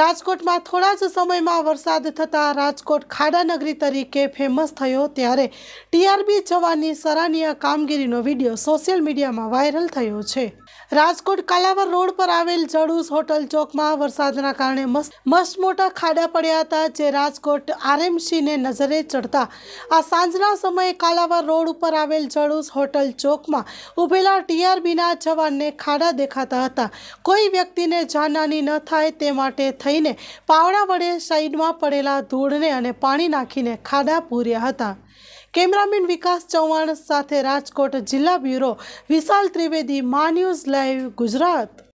રાજકોટમાં થોડા જ સમયમાં વરસાદ થતાં રાજકોટ ખાડા નગરી તરીકે ફેમસ થયો ત્યારે ટીઆરબી જવાની સરાહનીય કામગીરીનો વિડીયો સોશિયલ મીડિયામાં વાયરલ થયો છે રાજકોટ કાલાવર રોડ પર આવેલ જડુસ હોટલ ચોકમાં વરસાદના કારણે મસ્ત મોટા ખાડા પડ્યા હતા જે રાજકોટ આરએમસીને નજરે ચડતા આ સાંજના સમયે કાલાવર રોડ ઉપર આવેલ જડુસ હોટલ ચોકમાં ઊભેલા ટીઆરબીના જવાનને ખાડા દેખાતા હતા કોઈ વ્યક્તિને જાનહાની ન થાય તે માટે થઈને પાવડા વડે સાઈડમાં પડેલા ધૂળને અને પાણી નાખીને ખાડા પૂર્યા હતા કેમેરામેન વિકાસ ચૌહાણ સાથે રાજકોટ જિલ્લા બ્યુરો વિશાલ ત્રિવેદી માન્યુઝ ન્યૂઝ લાઈવ ગુજરાત